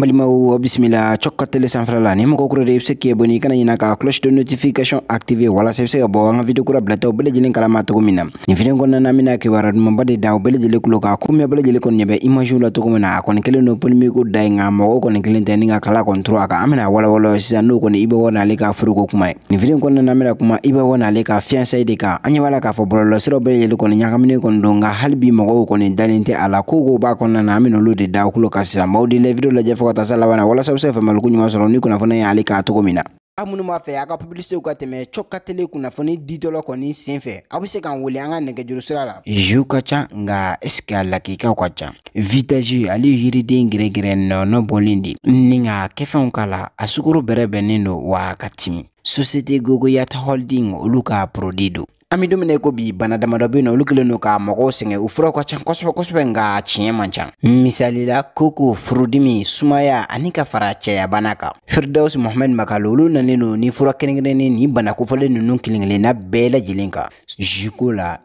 balimaw oh, bisimila cɔka tele sanfɛla la ni mɔgɔ kura de i be se k'i boni i kana ɲina ka cloche de notification active walasa i be se ka bɔ an ka video kura bilataw bɛɛ kalama togo min na nin video kɔnɔna na mina kibaruya dumanba de da o bɛɛ kulo ka ko miya bɛɛ kɔni ɲɛbɛ imagew la togo min na a kɔni kelen no polimiko da ye nka mɔgɔ kɔni kelen tɛ ni ka kala kɔni tora a kan an bena walawala sisan n'o kɔni i bɛ wɔ ka furuko kuma ye nin video kɔnɔna na mina kuma i bɛ wɔ ka fiyansayi de kan an ɲɛ b'a la k'a fɔ bɔlɔlɔsiraw bɛɛ lajɛlen kɔni ɲagamine kɔni don nka hali bi mɔgɔw kɔni dalen tɛ a la ko ko b'a kɔnɔna an ben'olu de da kulo kan sisan maw de la video lajɛ fɔ taa laban walasa bɛ se ka faamuyali ko ni kunnafoni y'ale k'a cogo min na aw minnu b'a fɛ a ka publicité ka tɛmɛ cɔk ka tele kunnafoni ditɔla kɔni sen fɛ aw be se k'an wele an ka juru sira la zuw ka ca nga eske a lakikaw ka ca vitazi ale yiriden gɛrɛgɛrɛ nɔnɔ bɔlen de ni k'a kɛfɛnw k'a la a sugoro bɛrɛ bɛnnen don wa a ka timi société gogoyat holding olu ka produit don an bɛ don ko bi bana damadɔ bɛ yen nɔ olu kɛlen ka mɔgɔw sɛngɛ u furaw ka can kosɛbɛ kosɛbɛ nka tiɲɛ man ca misalila koko furudimi sumaya ani ka fara cɛya bana kan firdawusi muhamɛd makalo olu nalen don ni fura kɛrɛnkɛrɛnnen ni bana kofɔlen ninnu kelen bɛɛ lajɛlen kan ziko la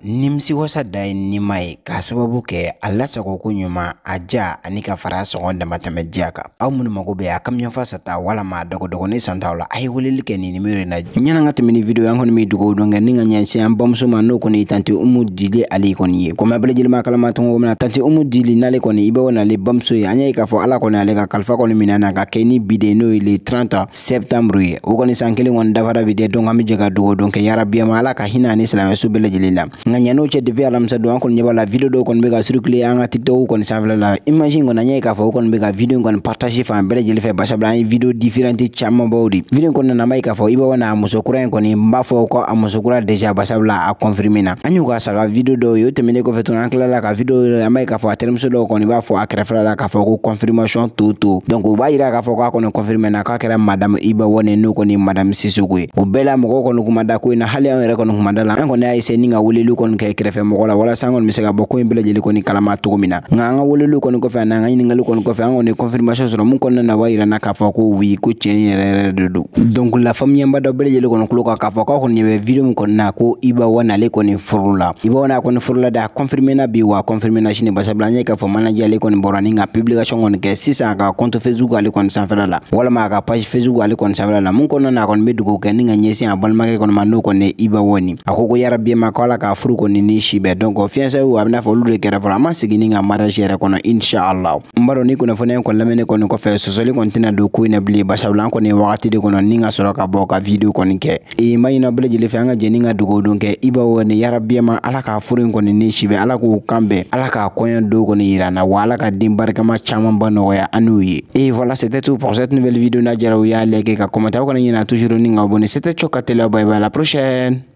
wasa da ye nima ye k'a sababu kɛ a lasagoko ɲuman a ja ani ka fara sɔngɔ damatɛmɛ diya kan aw minnu mago bɛ a kamiyanfa sata walama dɔgɔdɔgɔnin santaw la a ye weleli kɛ nin nimero na ɲani ka tɛmɛ ni video an kɔni bɛ dugawu dɔn kɛ ni ka ɲɛsin an bamuso ma n'o kɔni tante umu dili ale kɔni ye kɔmɛ bɛɛ ma kalama tɔngɔ min na tante umu dili n'ale kɔni i bɛ o n'ale bamuso ye an y'a ye k'a fɔ ala kɔni ale ka kalifa kɔni minɛ na ka kɛ ni bi n'o ye le 30 septembre ye o kɔni san kelen kɔni dafara bi dɛ donc an bɛ jɛ ka dugawu dɔn kɛ yarabi ma ala ka hinɛ ani silamɛso bɛɛ lajɛlen la nka ɲan'o cɛ depuis alamisa don an kɔni ɲɛ b'a la video dɔw kɔni bɛ ka circuler an ka tiktok kɔni sanfɛla la imagine in kɔni an y'a k'a fɔ o kɔni bɛ ka video in kɔni partage fan bɛɛ lajɛlen fɛ basabula an ye video différente caman baw de video in kɔnɔna na an b'a k'a fɔ i b'a n'a muso kura in kɔni n b'a fɔ ko a muso kura déjà basabula sabula a confirme na an y'u ka saga video dɔw ye o tɛmɛnen kɔfɛ tun an tilala ka video an b'a k'a fɔ a terimuso dɔw kɔni b'a fɔ a kɛrɛfɛla la k'a fɔ ko confirmation to to donc u b'a yira k'a fɔ k'a kɔni confirme na k'a kɛra madame Ibawone n'o kɔni madame sisugu ye o bɛɛ la mɔgɔw kɔni kuma da ko na hali an yɛrɛ kɔni kun da la an kɔni y'a essayer ni ka weleli kɔni kɛ kɛrɛfɛ mɔgɔ la walasa an kɔni bɛ se ka bɔ ko in bɛɛ lajɛlen kɔni kalama togo min na nka an ka weleli kɔni kɔfɛ ani an ka ɲiningali kɔni kɔfɛ an kɔni confirmation sɔrɔ mun kɔnɔna na o b'a yira na k'a fɔ ko wi ko tiɲɛ yɛrɛ yɛrɛ de don donc lafaamuyaba dɔ bɛɛ lajɛlen kɔni tulo kan k'a fɔ k'aw kɔni ɲɛ bɛ video min kɔni na ko biba wana nale kɔni furula la i b'a n'a kɔni furu la da a confirmena bi wa confirmena sini basabula an ye k'a fɔ manaji ale kɔni bɔra ni ka publication kɔni kɛ sisan a ka compte facebook ale kɔni sanfɛla la walama a ka page facebook ale kɔni sanfɛla la mun kɔnɔna na a kɔni bɛ dugawu kɛ ni ka ɲɛsin a balimakɛ kɔni ma n'o kɔni ye iba wɔni a ko ko yarabi ma ko ala ka furu kɔni ni si bɛɛ donc fiançailles a bɛna fɔ olu de kɛrɛfɛ a ma sigi ni ka mariage yɛrɛ kɔnɔ inshallah n b'a dɔn ni kunnafoniya in kɔni lamɛnni kɔni kɔfɛ sɔsɔli kɔni tɛna don ko in na bilen basabula an kɔni ye wagati de kɔnɔ ni ka sɔrɔ ka bɔ ka video kɔni kɛ ee n b'a ɲini aw bɛɛ lajɛlen fɛ an ka jɛ ni ka dugawu don kɛ i b'a wɔ ni yarabiyama ala ka furu in kɔni ni si bɛ ala k'u kan bɛn ala k'a kɔɲɔ don kɔni yira na wa ala ka den barikama camanba nɔgɔya an n'u ye et voilà c'était tout pour cette nouvelle vidéo n'a jara u y'a liker ka commenter aw kana toujours ni ka abonner c'était Coka Télé bye bye la prochaine